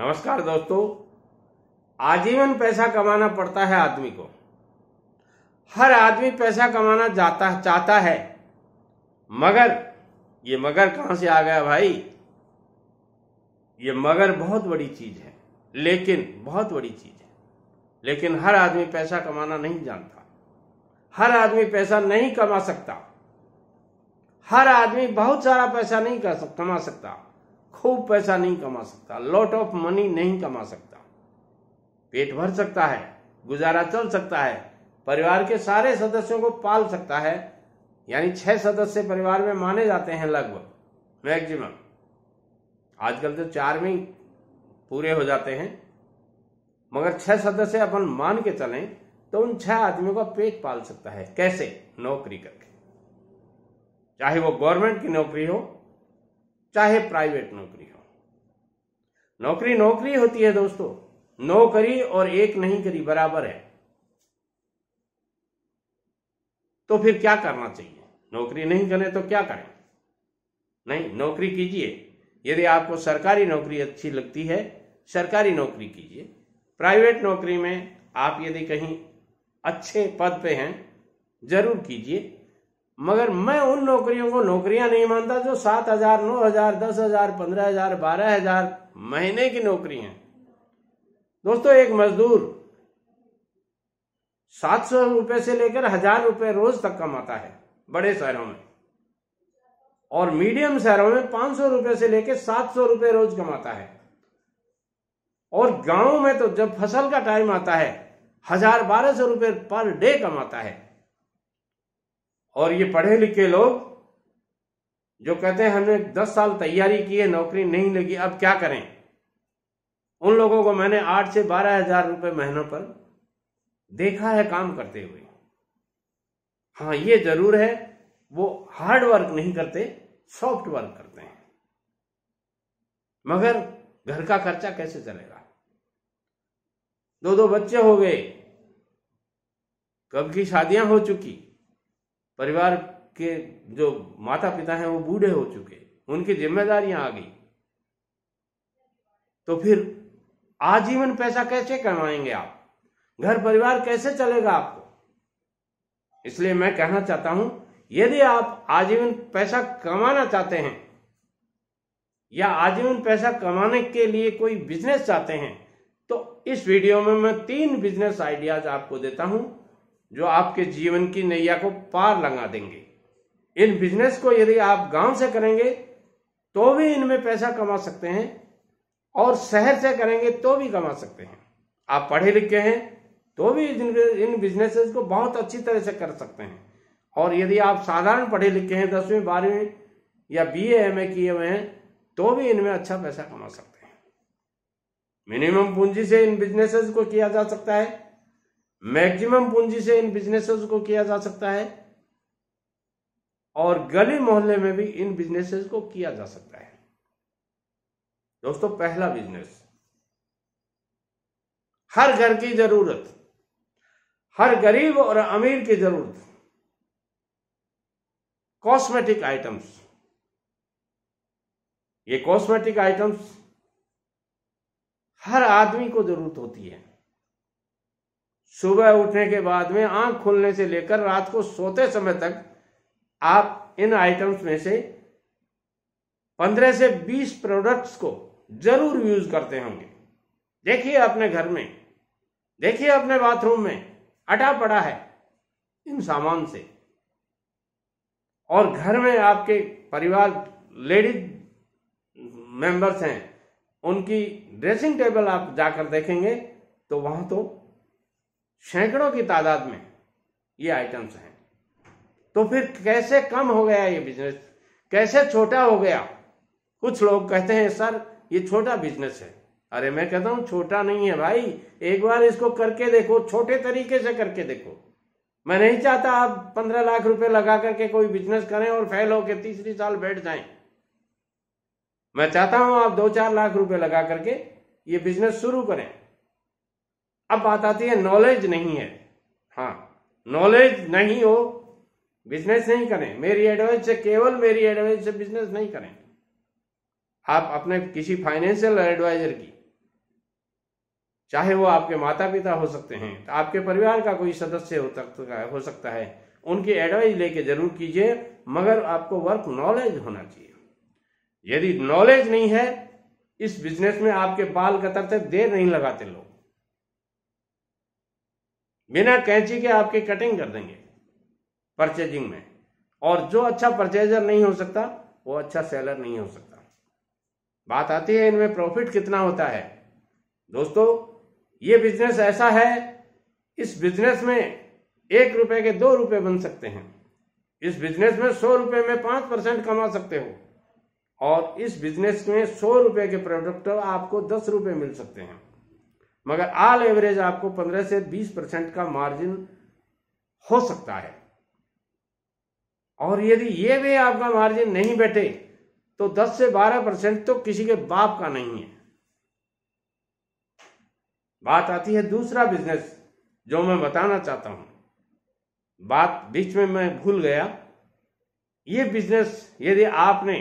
नमस्कार दोस्तों आजीवन पैसा कमाना पड़ता है आदमी को हर आदमी पैसा कमाना जाता चाहता है मगर ये मगर कहां से आ गया भाई ये मगर बहुत बड़ी चीज है लेकिन बहुत बड़ी चीज है लेकिन हर आदमी पैसा कमाना नहीं जानता हर आदमी पैसा नहीं कमा सकता हर आदमी बहुत सारा पैसा नहीं कमा सकता खूब पैसा नहीं कमा सकता लॉट ऑफ मनी नहीं कमा सकता पेट भर सकता है गुजारा चल सकता है परिवार के सारे सदस्यों को पाल सकता है यानी छह सदस्य परिवार में माने जाते हैं लगभग मैक्सिमम आजकल तो चार में पूरे हो जाते हैं मगर छह सदस्य अपन मान के चलें तो उन छह आदमियों का पेट पाल सकता है कैसे नौकरी करके चाहे वो गवर्नमेंट की नौकरी हो चाहे प्राइवेट नौकरी हो नौकरी नौकरी होती है दोस्तों नौ करी और एक नहीं करी बराबर है तो फिर क्या करना चाहिए नौकरी नहीं करें तो क्या करें नहीं नौकरी कीजिए यदि आपको सरकारी नौकरी अच्छी लगती है सरकारी नौकरी कीजिए प्राइवेट नौकरी में आप यदि कहीं अच्छे पद पे हैं जरूर कीजिए मगर मैं उन नौकरियों को नौकरियां नहीं मानता जो सात हजार नौ हजार दस हजार पंद्रह हजार बारह हजार महीने की नौकरी है दोस्तों एक मजदूर सात सौ रुपए से लेकर हजार रुपए रोज तक कमाता है बड़े शहरों में और मीडियम शहरों में पांच सौ रुपए से लेकर सात सौ रुपए रोज कमाता है और गांव में तो जब फसल का टाइम आता है हजार बारह सौ रुपए पर डे कमाता है और ये पढ़े लिखे लोग जो कहते हैं हमने दस साल तैयारी की है नौकरी नहीं लगी अब क्या करें उन लोगों को मैंने आठ से बारह हजार रुपये महीनों पर देखा है काम करते हुए हाँ ये जरूर है वो हार्ड वर्क नहीं करते सॉफ्ट वर्क करते हैं मगर घर का खर्चा कैसे चलेगा दो दो बच्चे हो गए कब की शादियां हो चुकी परिवार के जो माता पिता हैं वो बूढ़े हो चुके उनकी जिम्मेदारियां आ गई तो फिर आजीवन पैसा कैसे कमाएंगे आप घर परिवार कैसे चलेगा आपको इसलिए मैं कहना चाहता हूं यदि आप आजीवन पैसा कमाना चाहते हैं या आजीवन पैसा कमाने के लिए कोई बिजनेस चाहते हैं तो इस वीडियो में मैं तीन बिजनेस आइडियाज आपको देता हूं जो आपके जीवन की नैया को पार लगा देंगे इन बिजनेस को यदि आप गांव से करेंगे तो भी इनमें पैसा कमा सकते हैं और शहर से करेंगे तो भी कमा सकते हैं आप पढ़े लिखे हैं तो भी इन बिजनेसेस को बहुत अच्छी तरह से कर सकते हैं और यदि आप साधारण पढ़े लिखे हैं दसवीं बारहवीं या बी एम ए किए हुए हैं तो भी इनमें अच्छा पैसा कमा सकते हैं मिनिमम पूंजी से इन बिजनेसेस को किया जा सकता है मैक्सिमम पूंजी से इन बिजनेसेस को किया जा सकता है और गली मोहल्ले में भी इन बिजनेसेस को किया जा सकता है दोस्तों पहला बिजनेस हर घर की जरूरत हर गरीब और अमीर की जरूरत कॉस्मेटिक आइटम्स ये कॉस्मेटिक आइटम्स हर आदमी को जरूरत होती है सुबह उठने के बाद में आंख खुलने से लेकर रात को सोते समय तक आप इन आइटम्स में से 15 से 20 प्रोडक्ट्स को जरूर यूज करते होंगे देखिए अपने घर में देखिए अपने बाथरूम में अटा पड़ा है इन सामान से और घर में आपके परिवार लेडीज मेंबर्स हैं उनकी ड्रेसिंग टेबल आप जाकर देखेंगे तो वहां तो सैकड़ों की तादाद में ये आइटम्स हैं तो फिर कैसे कम हो गया ये बिजनेस कैसे छोटा हो गया कुछ लोग कहते हैं सर ये छोटा बिजनेस है अरे मैं कहता हूं छोटा नहीं है भाई एक बार इसको करके देखो छोटे तरीके से करके देखो मैं नहीं चाहता आप पंद्रह लाख रुपए लगा करके कोई बिजनेस करें और फेल होकर तीसरी साल बैठ जाएं मैं चाहता हूं आप दो चार लाख रुपए लगा करके ये बिजनेस शुरू करें अब बात आती है नॉलेज नहीं है हाँ नॉलेज नहीं हो बिजनेस नहीं करें मेरी एडवाइस से केवल मेरी एडवाइस से बिजनेस नहीं करें आप अपने किसी फाइनेंशियल एडवाइजर की चाहे वो आपके माता पिता हो सकते हैं तो आपके परिवार का कोई सदस्य हो सकता हो सकता है उनकी एडवाइस लेके जरूर कीजिए मगर आपको वर्क नॉलेज होना चाहिए यदि नॉलेज नहीं है इस बिजनेस में आपके बाल कतर तक देर नहीं लगाते लोग बिना कैंची के आपके कटिंग कर देंगे परचेजिंग में और जो अच्छा परचेजर नहीं हो सकता वो अच्छा सेलर नहीं हो सकता बात आती है इनमें प्रॉफिट कितना होता है दोस्तों ये बिजनेस ऐसा है इस बिजनेस में एक रुपए के दो रुपए बन सकते हैं इस बिजनेस में सौ रुपए में पांच परसेंट कमा सकते हो और इस बिजनेस में सौ रुपए के प्रोडक्ट आपको दस रुपए मिल सकते हैं मगर ऑल एवरेज आपको 15 से 20 परसेंट का मार्जिन हो सकता है और यदि ये वे आपका मार्जिन नहीं बैठे तो 10 से 12 परसेंट तो किसी के बाप का नहीं है बात आती है दूसरा बिजनेस जो मैं बताना चाहता हूं बात बीच में मैं भूल गया ये बिजनेस यदि आपने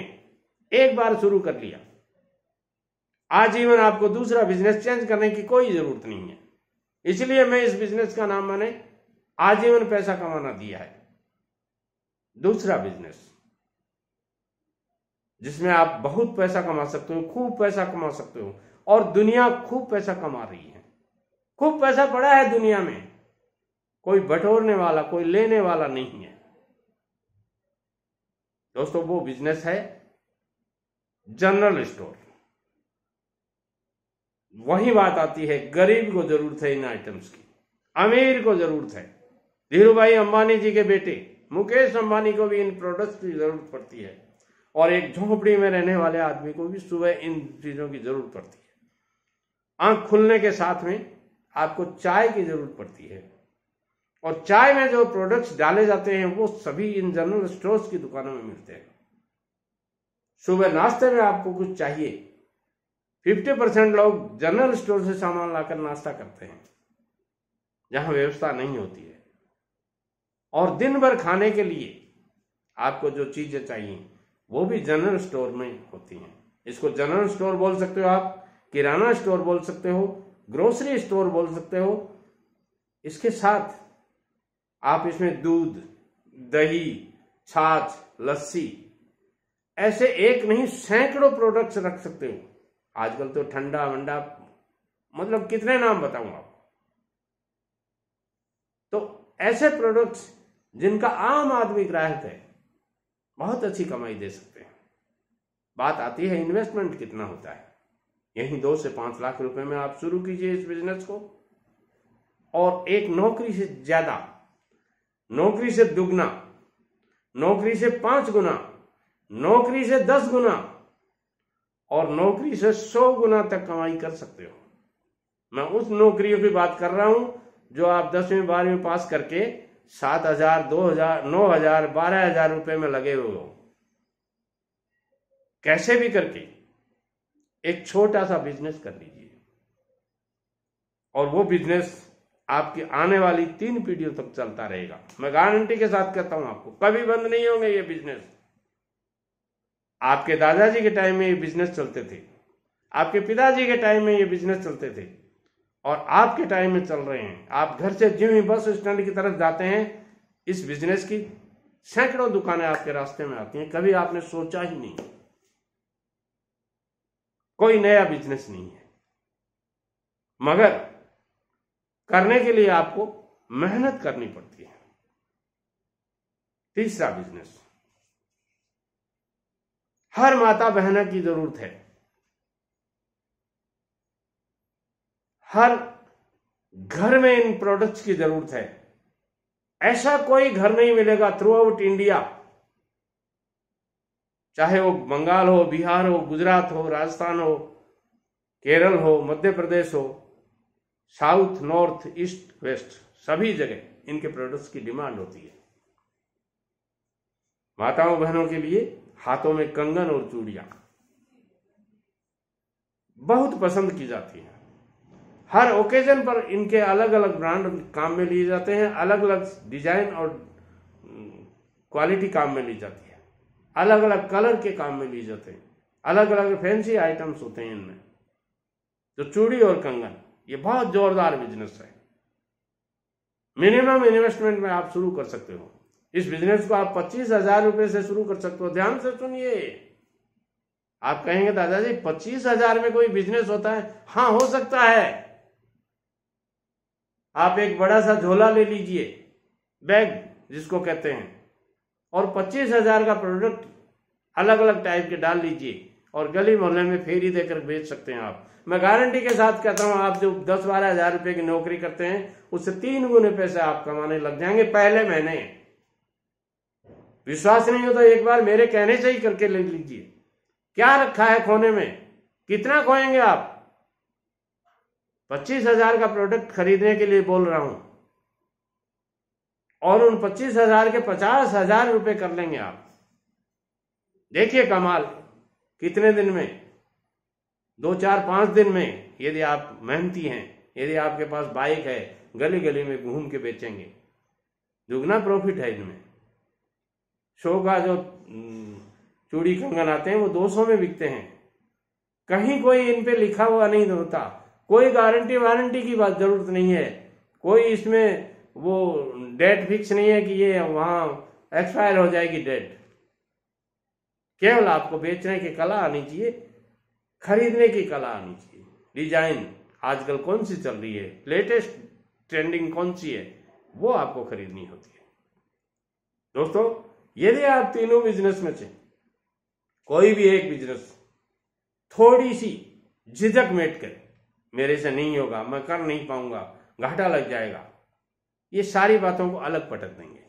एक बार शुरू कर लिया आजीवन आपको दूसरा बिजनेस चेंज करने की कोई जरूरत नहीं है इसलिए मैं इस बिजनेस का नाम मैंने आजीवन पैसा कमाना दिया है दूसरा बिजनेस जिसमें आप बहुत पैसा कमा सकते हो खूब पैसा कमा सकते हो और दुनिया खूब पैसा कमा रही है खूब पैसा पड़ा है दुनिया में कोई बटोरने वाला कोई लेने वाला नहीं है दोस्तों वो बिजनेस है जनरल स्टोर वही बात आती है गरीब को जरूरत है इन आइटम्स की अमीर को जरूरत है धीरू भाई अंबानी जी के बेटे मुकेश अंबानी को भी इन प्रोडक्ट्स की जरूरत पड़ती है और एक झोंपड़ी में रहने वाले आदमी को भी सुबह इन चीजों की जरूरत पड़ती है आंख खुलने के साथ में आपको चाय की जरूरत पड़ती है और चाय में जो प्रोडक्ट्स डाले जाते हैं वो सभी इन जनरल स्टोर्स की दुकानों में मिलते हैं सुबह नाश्ते में आपको कुछ चाहिए फिफ्टी परसेंट लोग जनरल स्टोर से सामान लाकर नाश्ता करते हैं जहां व्यवस्था नहीं होती है और दिन भर खाने के लिए आपको जो चीजें चाहिए वो भी जनरल स्टोर में होती हैं इसको जनरल स्टोर बोल सकते हो आप किराना स्टोर बोल सकते हो ग्रोसरी स्टोर बोल सकते हो इसके साथ आप इसमें दूध दही छाछ लस्सी ऐसे एक नहीं सैकड़ों प्रोडक्ट्स रख सकते हो आजकल तो ठंडा वंडा मतलब कितने नाम बताऊं आप तो ऐसे प्रोडक्ट्स जिनका आम आदमी ग्राहक है बहुत अच्छी कमाई दे सकते हैं बात आती है इन्वेस्टमेंट कितना होता है यही दो से पांच लाख रुपए में आप शुरू कीजिए इस बिजनेस को और एक नौकरी से ज्यादा नौकरी से दुगना नौकरी से पांच गुना नौकरी से दस गुना और नौकरी से सौ गुना तक कमाई कर सकते हो मैं उस नौकरियों की बात कर रहा हूं जो आप दसवीं बारहवीं पास करके सात हजार दो हजार नौ हजार बारह हजार रुपए में लगे हुए हो कैसे भी करके एक छोटा सा बिजनेस कर लीजिए और वो बिजनेस आपकी आने वाली तीन पीढ़ियों तक चलता रहेगा मैं गारंटी के साथ कहता हूं आपको कभी बंद नहीं होंगे ये बिजनेस आपके दादाजी के टाइम में ये बिजनेस चलते थे आपके पिताजी के टाइम में ये बिजनेस चलते थे और आपके टाइम में चल रहे हैं आप घर से जिम ही बस स्टैंड की तरफ जाते हैं इस बिजनेस की सैकड़ों दुकानें आपके रास्ते में आती हैं कभी आपने सोचा ही नहीं कोई नया बिजनेस नहीं है मगर करने के लिए आपको मेहनत करनी पड़ती है तीसरा बिजनेस हर माता बहना की जरूरत है हर घर में इन प्रोडक्ट्स की जरूरत है ऐसा कोई घर नहीं मिलेगा थ्रू आउट इंडिया चाहे वो बंगाल हो बिहार हो गुजरात हो राजस्थान हो केरल हो मध्य प्रदेश हो साउथ नॉर्थ ईस्ट वेस्ट सभी जगह इनके प्रोडक्ट्स की डिमांड होती है माताओं बहनों के लिए हाथों में कंगन और चूड़िया बहुत पसंद की जाती है हर ओकेजन पर इनके अलग अलग ब्रांड काम में लिए जाते हैं अलग अलग डिजाइन और क्वालिटी काम में ली जाती है अलग अलग कलर के काम में लिए जाते हैं अलग अलग फैंसी आइटम्स होते हैं इनमें तो चूड़ी और कंगन ये बहुत जोरदार बिजनेस है मिनिमम इन्वेस्टमेंट में आप शुरू कर सकते हो इस बिजनेस को आप पच्चीस हजार रुपए से शुरू कर सकते हो ध्यान से सुनिए आप कहेंगे दादाजी पच्चीस हजार में कोई बिजनेस होता है हाँ हो सकता है आप एक बड़ा सा झोला ले लीजिए बैग जिसको कहते हैं और पच्चीस हजार का प्रोडक्ट अलग अलग टाइप के डाल लीजिए और गली मोहल्ले में फेरी देकर बेच सकते हैं आप मैं गारंटी के साथ कहता हूं आप जो दस बारह हजार रुपए की नौकरी करते हैं उससे तीन गुने पैसे आप कमाने लग जाएंगे पहले महीने विश्वास नहीं हो तो एक बार मेरे कहने से ही करके ले लीजिए क्या रखा है खोने में कितना खोएंगे आप पच्चीस हजार का प्रोडक्ट खरीदने के लिए बोल रहा हूं और उन पच्चीस हजार के पचास हजार रुपये कर लेंगे आप देखिए कमाल कितने दिन में दो चार पांच दिन में यदि आप मेहनती हैं यदि आपके पास बाइक है गली गली में घूम के बेचेंगे दुगना प्रॉफिट है इनमें शो का जो चूड़ी कंगन आते हैं वो दो सौ में बिकते हैं कहीं कोई इन पे लिखा हुआ नहीं होता कोई गारंटी वारंटी की बात जरूरत नहीं है कोई इसमें वो डेट फिक्स नहीं है कि ये वहां एक्सपायर हो जाएगी डेट केवल आपको बेचने की कला आनी चाहिए खरीदने की कला आनी चाहिए डिजाइन आजकल कौन सी चल रही है लेटेस्ट ट्रेंडिंग कौन सी है वो आपको खरीदनी होती है दोस्तों यदि आप तीनों बिजनेस में से कोई भी एक बिजनेस थोड़ी सी झिझक मेट कर मेरे से नहीं होगा मैं कर नहीं पाऊंगा घाटा लग जाएगा ये सारी बातों को अलग पटक देंगे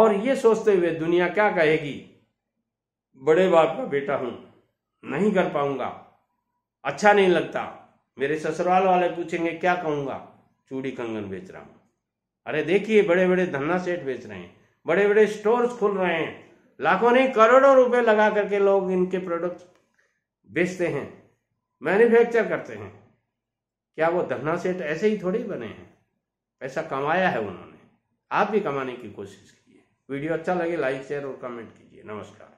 और ये सोचते हुए दुनिया क्या कहेगी बड़े बाप का बेटा हूं नहीं कर पाऊंगा अच्छा नहीं लगता मेरे ससुराल वाले पूछेंगे क्या कहूंगा चूड़ी कंगन बेच रहा हूं अरे देखिए बड़े बड़े धन्ना सेट बेच रहे हैं बड़े बड़े स्टोर खुल रहे हैं लाखों नहीं करोड़ों रुपए लगा करके लोग इनके प्रोडक्ट बेचते हैं मैन्युफैक्चर करते हैं क्या वो धन्ना सेठ ऐसे ही थोड़ी बने हैं पैसा कमाया है उन्होंने आप भी कमाने की कोशिश कीजिए वीडियो अच्छा लगे लाइक शेयर और कमेंट कीजिए नमस्कार